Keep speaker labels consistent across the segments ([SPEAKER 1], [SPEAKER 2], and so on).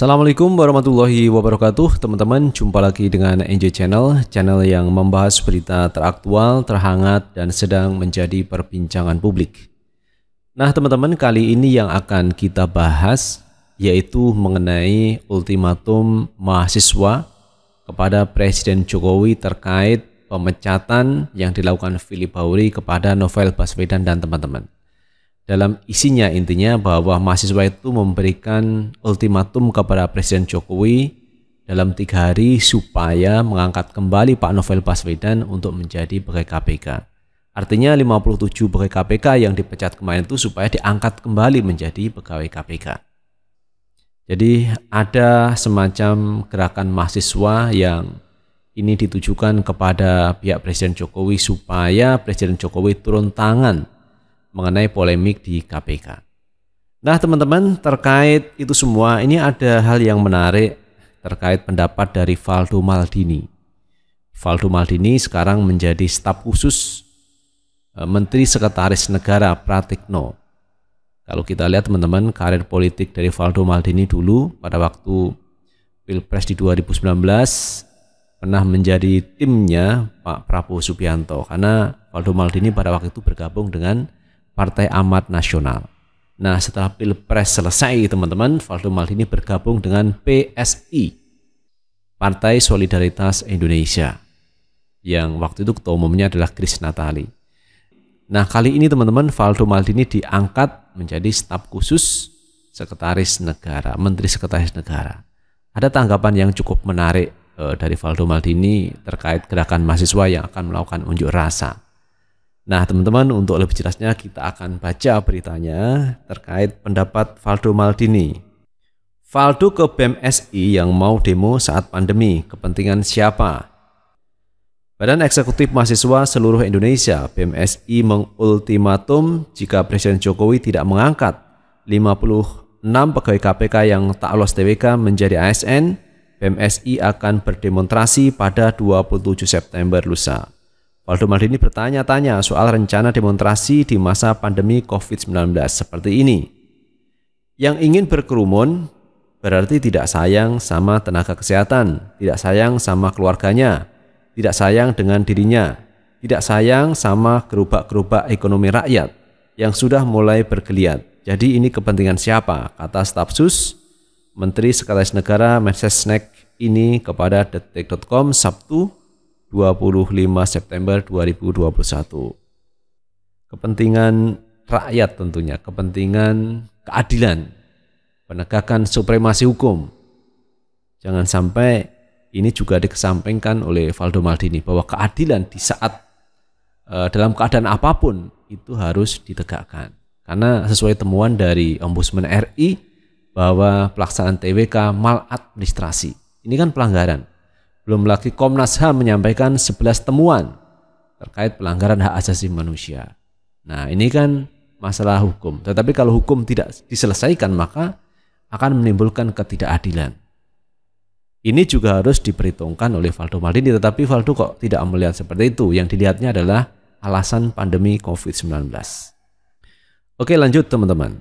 [SPEAKER 1] Assalamualaikum warahmatullahi wabarakatuh Teman-teman, jumpa lagi dengan NJ Channel Channel yang membahas berita teraktual, terhangat, dan sedang menjadi perbincangan publik Nah teman-teman, kali ini yang akan kita bahas Yaitu mengenai ultimatum mahasiswa kepada Presiden Jokowi terkait pemecatan yang dilakukan Philip Bauri kepada Novel Baswedan dan teman-teman dalam isinya intinya bahwa mahasiswa itu memberikan ultimatum kepada Presiden Jokowi dalam tiga hari supaya mengangkat kembali Pak Novel Baswedan untuk menjadi pegawai KPK. Artinya 57 pegawai KPK yang dipecat kemarin itu supaya diangkat kembali menjadi pegawai KPK. Jadi ada semacam gerakan mahasiswa yang ini ditujukan kepada pihak Presiden Jokowi supaya Presiden Jokowi turun tangan mengenai polemik di KPK. Nah, teman-teman, terkait itu semua, ini ada hal yang menarik terkait pendapat dari Valdo Maldini. Valdo Maldini sekarang menjadi staf khusus eh, Menteri Sekretaris Negara Pratikno. Kalau kita lihat teman-teman, karir politik dari Valdo Maldini dulu pada waktu Pilpres di 2019 pernah menjadi timnya Pak Prabowo Subianto karena Valdo Maldini pada waktu itu bergabung dengan Partai Amat Nasional. Nah, setelah Pilpres selesai, teman-teman, Valdo Maldini bergabung dengan PSI, Partai Solidaritas Indonesia, yang waktu itu ketua umumnya adalah Chris Natali. Nah, kali ini teman-teman, Valdo Maldini diangkat menjadi staf khusus Sekretaris Negara, Menteri Sekretaris Negara. Ada tanggapan yang cukup menarik eh, dari Valdo Maldini terkait gerakan mahasiswa yang akan melakukan unjuk rasa. Nah, teman-teman, untuk lebih jelasnya kita akan baca beritanya terkait pendapat Valdo Maldini. Valdo ke BMSI yang mau demo saat pandemi, kepentingan siapa? Badan Eksekutif Mahasiswa Seluruh Indonesia (BMSI) mengultimatum jika Presiden Jokowi tidak mengangkat 56 pegawai KPK yang tak lolos TWK menjadi ASN, BMSI akan berdemonstrasi pada 27 September lusa. Waldo Maldini bertanya-tanya soal rencana demonstrasi di masa pandemi COVID-19 seperti ini. Yang ingin berkerumun berarti tidak sayang sama tenaga kesehatan, tidak sayang sama keluarganya, tidak sayang dengan dirinya, tidak sayang sama gerobak-gerobak ekonomi rakyat yang sudah mulai bergeliat. Jadi ini kepentingan siapa? Kata staf Menteri Sekretaris Negara Mensesnek ini kepada detik.com Sabtu 25 September 2021. Kepentingan rakyat tentunya, kepentingan keadilan, penegakan supremasi hukum. Jangan sampai ini juga dikesampingkan oleh Valdo Maldini bahwa keadilan di saat eh, dalam keadaan apapun itu harus ditegakkan. Karena sesuai temuan dari Ombudsman RI bahwa pelaksanaan TWK maladministrasi. Ini kan pelanggaran belum lagi Komnas HAM menyampaikan 11 temuan terkait pelanggaran hak asasi manusia. Nah, ini kan masalah hukum. Tetapi kalau hukum tidak diselesaikan maka akan menimbulkan ketidakadilan. Ini juga harus diperhitungkan oleh Valdo Maldini, tetapi Valdo kok tidak melihat seperti itu. Yang dilihatnya adalah alasan pandemi COVID-19. Oke lanjut teman-teman.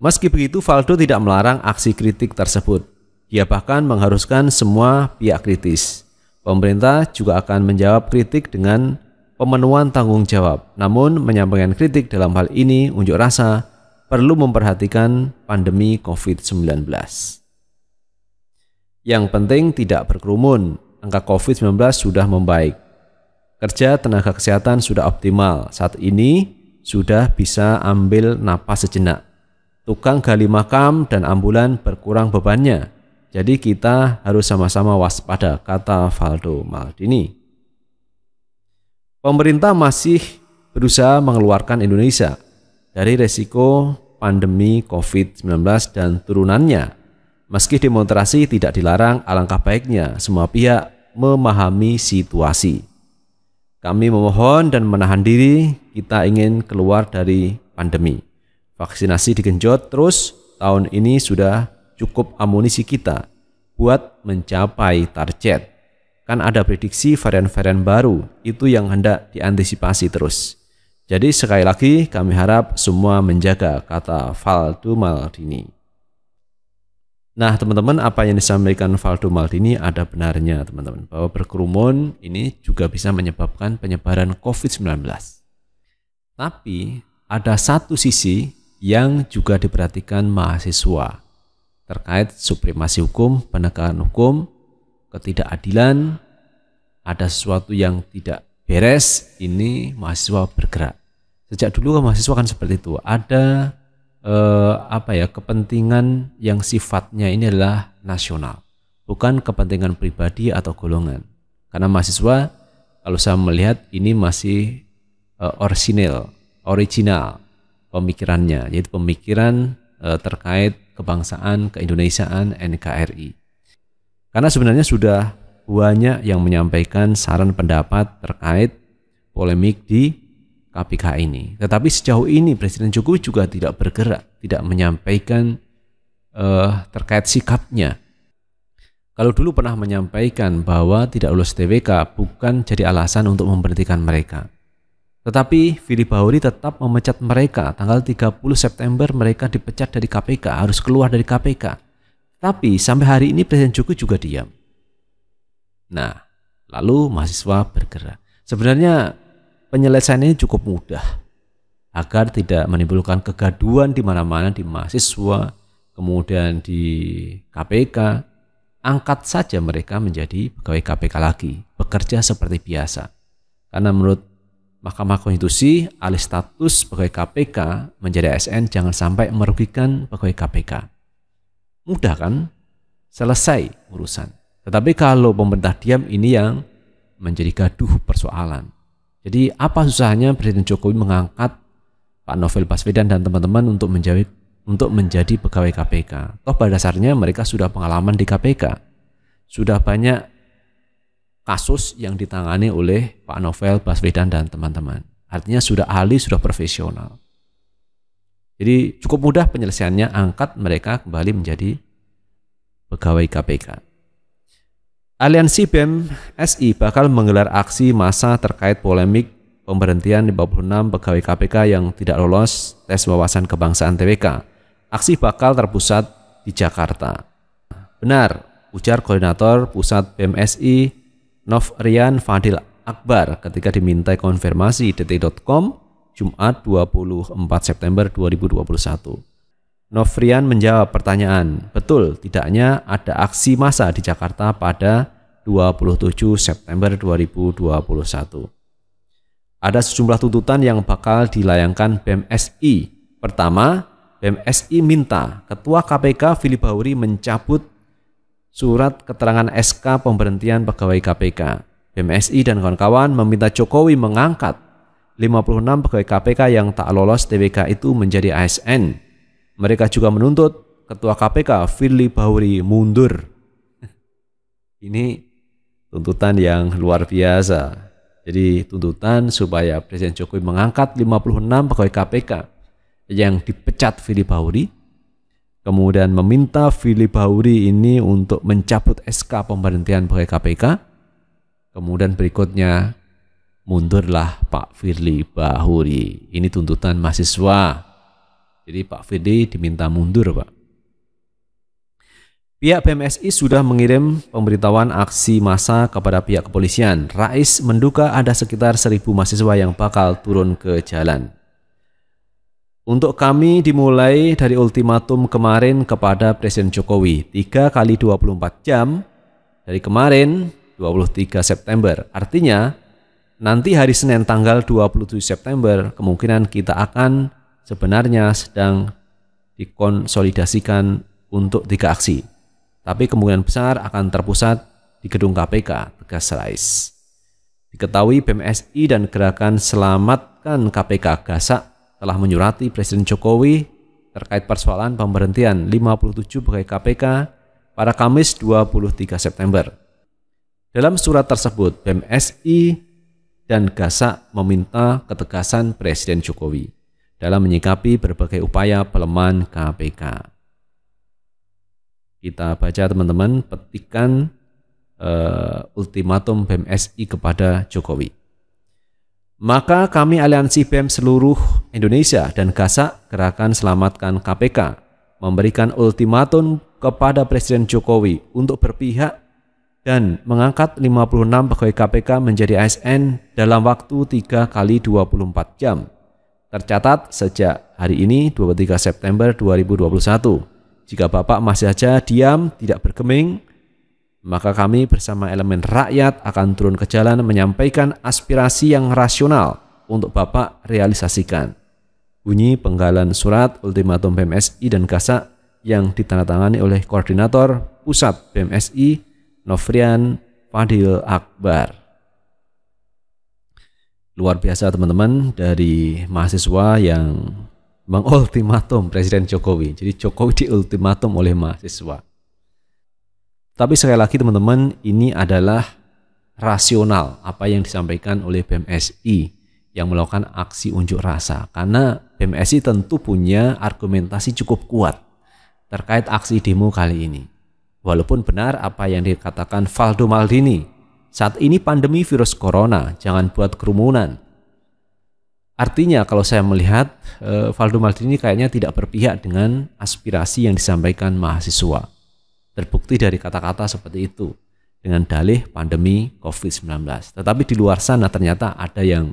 [SPEAKER 1] Meski begitu Valdo tidak melarang aksi kritik tersebut. ia bahkan mengharuskan semua pihak kritis Pemerintah juga akan menjawab kritik dengan pemenuhan tanggung jawab. Namun, menyampaikan kritik dalam hal ini unjuk rasa perlu memperhatikan pandemi COVID-19. Yang penting tidak berkerumun. Angka COVID-19 sudah membaik. Kerja tenaga kesehatan sudah optimal. Saat ini sudah bisa ambil napas sejenak. Tukang gali makam dan ambulan berkurang bebannya jadi kita harus sama-sama waspada, kata Valdo Maldini. Pemerintah masih berusaha mengeluarkan Indonesia dari resiko pandemi COVID-19 dan turunannya. Meski demonstrasi tidak dilarang, alangkah baiknya semua pihak memahami situasi. Kami memohon dan menahan diri, kita ingin keluar dari pandemi. Vaksinasi digenjot terus, tahun ini sudah cukup amunisi kita buat mencapai target. Kan ada prediksi varian-varian baru, itu yang hendak diantisipasi terus. Jadi sekali lagi kami harap semua menjaga kata Valdo Maldini. Nah teman-teman apa yang disampaikan Valdo Maldini ada benarnya teman-teman bahwa berkerumun ini juga bisa menyebabkan penyebaran COVID-19. Tapi ada satu sisi yang juga diperhatikan mahasiswa terkait supremasi hukum, penegakan hukum, ketidakadilan, ada sesuatu yang tidak beres, ini mahasiswa bergerak. Sejak dulu kan mahasiswa kan seperti itu. Ada eh, apa ya kepentingan yang sifatnya ini adalah nasional, bukan kepentingan pribadi atau golongan. Karena mahasiswa kalau saya melihat ini masih eh, orisinal, original pemikirannya, yaitu pemikiran Eh, terkait kebangsaan, keindonesiaan NKRI. Karena sebenarnya sudah banyak yang menyampaikan saran pendapat terkait polemik di KPK ini. Tetapi sejauh ini Presiden Jokowi juga tidak bergerak, tidak menyampaikan uh, terkait sikapnya. Kalau dulu pernah menyampaikan bahwa tidak lulus TWK bukan jadi alasan untuk memberhentikan mereka. Tetapi Fili Bahuri tetap memecat mereka. Tanggal 30 September mereka dipecat dari KPK, harus keluar dari KPK. Tapi sampai hari ini Presiden Jokowi juga diam. Nah, lalu mahasiswa bergerak. Sebenarnya penyelesaian ini cukup mudah agar tidak menimbulkan kegaduan di mana-mana di mahasiswa, kemudian di KPK. Angkat saja mereka menjadi pegawai KPK lagi, bekerja seperti biasa. Karena menurut Mahkamah Konstitusi alih status pegawai KPK menjadi ASN jangan sampai merugikan pegawai KPK. Mudah kan? Selesai urusan. Tetapi kalau pemerintah diam ini yang menjadi gaduh persoalan. Jadi apa susahnya Presiden Jokowi mengangkat Pak Novel Baswedan dan teman-teman untuk menjadi untuk menjadi pegawai KPK. Toh pada dasarnya mereka sudah pengalaman di KPK. Sudah banyak kasus yang ditangani oleh Pak Novel Baswedan dan teman-teman. Artinya sudah ahli, sudah profesional. Jadi cukup mudah penyelesaiannya angkat mereka kembali menjadi pegawai KPK. Aliansi BEM SI bakal menggelar aksi massa terkait polemik pemberhentian 56 pegawai KPK yang tidak lolos tes wawasan kebangsaan TWK. Aksi bakal terpusat di Jakarta. Benar, ujar koordinator pusat BEM Nofrian Fadil Akbar ketika dimintai konfirmasi detik.com Jumat 24 September 2021. Novrian menjawab pertanyaan, betul tidaknya ada aksi massa di Jakarta pada 27 September 2021. Ada sejumlah tuntutan yang bakal dilayangkan BMSI. E Pertama, BMSI e minta Ketua KPK Fili Bauri mencabut surat keterangan SK pemberhentian pegawai KPK. BMSI dan kawan-kawan meminta Jokowi mengangkat 56 pegawai KPK yang tak lolos TWK itu menjadi ASN. Mereka juga menuntut Ketua KPK Firly Bahuri mundur. Ini tuntutan yang luar biasa. Jadi tuntutan supaya Presiden Jokowi mengangkat 56 pegawai KPK yang dipecat Firly Bahuri kemudian meminta Philip Bahuri ini untuk mencabut SK pemberhentian pegawai KPK. Kemudian berikutnya mundurlah Pak Firly Bahuri. Ini tuntutan mahasiswa. Jadi Pak Firly diminta mundur, Pak. Pihak PMSI sudah mengirim pemberitahuan aksi massa kepada pihak kepolisian. Rais menduga ada sekitar seribu mahasiswa yang bakal turun ke jalan. Untuk kami dimulai dari ultimatum kemarin kepada Presiden Jokowi, 3 kali 24 jam dari kemarin 23 September. Artinya, nanti hari Senin tanggal 27 September kemungkinan kita akan sebenarnya sedang dikonsolidasikan untuk tiga aksi. Tapi kemungkinan besar akan terpusat di gedung KPK, tegas Rais. Diketahui BMSI dan gerakan Selamatkan KPK Gasak telah menyurati Presiden Jokowi terkait persoalan pemberhentian 57 pegawai KPK pada Kamis 23 September. Dalam surat tersebut, BMSI dan Gasa meminta ketegasan Presiden Jokowi dalam menyikapi berbagai upaya pelemahan KPK. Kita baca teman-teman petikan uh, ultimatum BMSI kepada Jokowi. Maka kami aliansi BEM seluruh Indonesia dan gasa Gerakan Selamatkan KPK memberikan ultimatum kepada Presiden Jokowi untuk berpihak dan mengangkat 56 pegawai KPK menjadi ASN dalam waktu 3 kali 24 jam. Tercatat sejak hari ini 23 September 2021. Jika Bapak masih saja diam, tidak bergeming, maka kami bersama elemen rakyat akan turun ke jalan menyampaikan aspirasi yang rasional untuk Bapak realisasikan. Bunyi penggalan surat ultimatum PMSI dan Gasa yang ditandatangani oleh Koordinator Pusat PMSI Novrian Fadil Akbar. Luar biasa teman-teman dari mahasiswa yang mengultimatum Presiden Jokowi. Jadi Jokowi diultimatum oleh mahasiswa. Tapi sekali lagi teman-teman, ini adalah rasional apa yang disampaikan oleh BMSI yang melakukan aksi unjuk rasa. Karena BMSI tentu punya argumentasi cukup kuat terkait aksi demo kali ini. Walaupun benar apa yang dikatakan Valdo Maldini, saat ini pandemi virus corona, jangan buat kerumunan. Artinya kalau saya melihat, eh, Valdo Maldini kayaknya tidak berpihak dengan aspirasi yang disampaikan mahasiswa Terbukti dari kata-kata seperti itu dengan dalih pandemi COVID-19. Tetapi di luar sana ternyata ada yang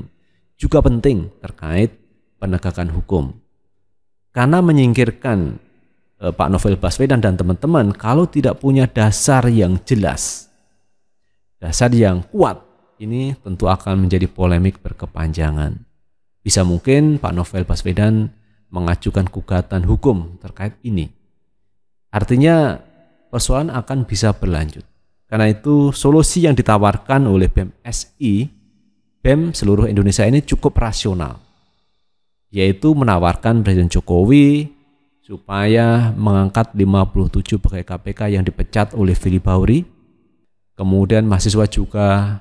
[SPEAKER 1] juga penting terkait penegakan hukum. Karena menyingkirkan eh, Pak Novel Baswedan dan teman-teman kalau tidak punya dasar yang jelas, dasar yang kuat, ini tentu akan menjadi polemik berkepanjangan. Bisa mungkin Pak Novel Baswedan mengajukan gugatan hukum terkait ini. Artinya persoalan akan bisa berlanjut. Karena itu solusi yang ditawarkan oleh BEM SI, BEM seluruh Indonesia ini cukup rasional, yaitu menawarkan Presiden Jokowi supaya mengangkat 57 pegawai KPK yang dipecat oleh Fili Bauri. Kemudian mahasiswa juga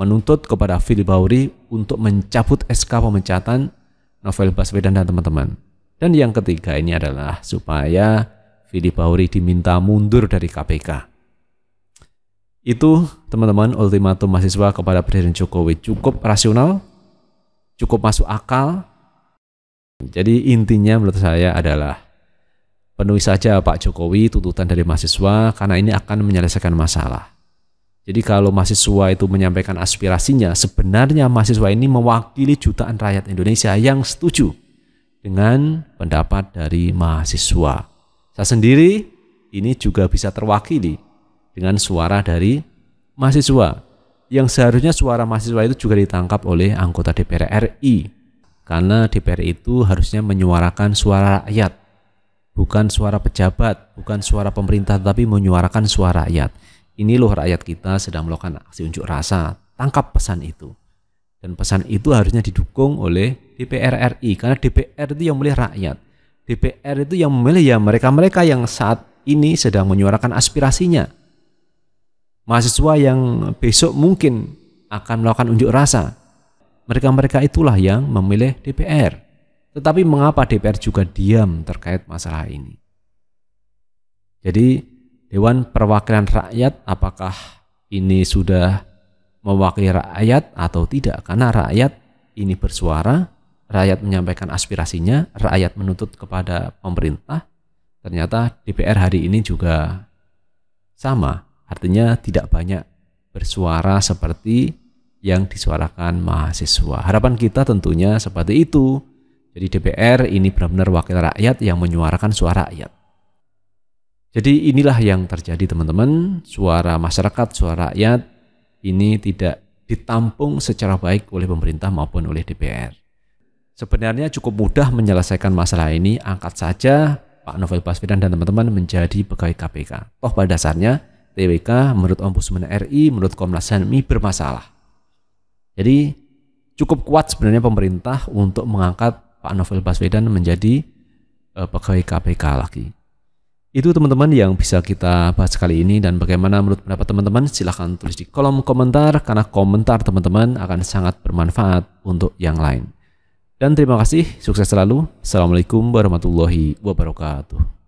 [SPEAKER 1] menuntut kepada Fili Bauri untuk mencabut SK pemecatan Novel Baswedan dan teman-teman. Dan yang ketiga ini adalah supaya Fili Bahuri diminta mundur dari KPK. Itu teman-teman ultimatum mahasiswa kepada Presiden Jokowi cukup rasional, cukup masuk akal. Jadi intinya menurut saya adalah penuhi saja Pak Jokowi tuntutan dari mahasiswa karena ini akan menyelesaikan masalah. Jadi kalau mahasiswa itu menyampaikan aspirasinya, sebenarnya mahasiswa ini mewakili jutaan rakyat Indonesia yang setuju dengan pendapat dari mahasiswa. Saya sendiri ini juga bisa terwakili dengan suara dari mahasiswa yang seharusnya suara mahasiswa itu juga ditangkap oleh anggota DPR RI karena DPR itu harusnya menyuarakan suara rakyat bukan suara pejabat bukan suara pemerintah tapi menyuarakan suara rakyat ini loh rakyat kita sedang melakukan aksi unjuk rasa tangkap pesan itu dan pesan itu harusnya didukung oleh DPR RI karena DPR itu yang melihat rakyat DPR itu yang memilih ya mereka-mereka yang saat ini sedang menyuarakan aspirasinya. Mahasiswa yang besok mungkin akan melakukan unjuk rasa. Mereka-mereka itulah yang memilih DPR. Tetapi mengapa DPR juga diam terkait masalah ini? Jadi Dewan Perwakilan Rakyat apakah ini sudah mewakili rakyat atau tidak? Karena rakyat ini bersuara, rakyat menyampaikan aspirasinya, rakyat menuntut kepada pemerintah, ternyata DPR hari ini juga sama, artinya tidak banyak bersuara seperti yang disuarakan mahasiswa. Harapan kita tentunya seperti itu. Jadi DPR ini benar-benar wakil rakyat yang menyuarakan suara rakyat. Jadi inilah yang terjadi teman-teman, suara masyarakat, suara rakyat ini tidak ditampung secara baik oleh pemerintah maupun oleh DPR sebenarnya cukup mudah menyelesaikan masalah ini. Angkat saja Pak Novel Baswedan dan teman-teman menjadi pegawai KPK. Toh pada dasarnya TWK menurut Ombudsman RI, menurut Komnas HAM bermasalah. Jadi cukup kuat sebenarnya pemerintah untuk mengangkat Pak Novel Baswedan menjadi uh, pegawai KPK lagi. Itu teman-teman yang bisa kita bahas kali ini dan bagaimana menurut pendapat teman-teman silahkan tulis di kolom komentar karena komentar teman-teman akan sangat bermanfaat untuk yang lain. Dan terima kasih, sukses selalu. Assalamualaikum warahmatullahi wabarakatuh.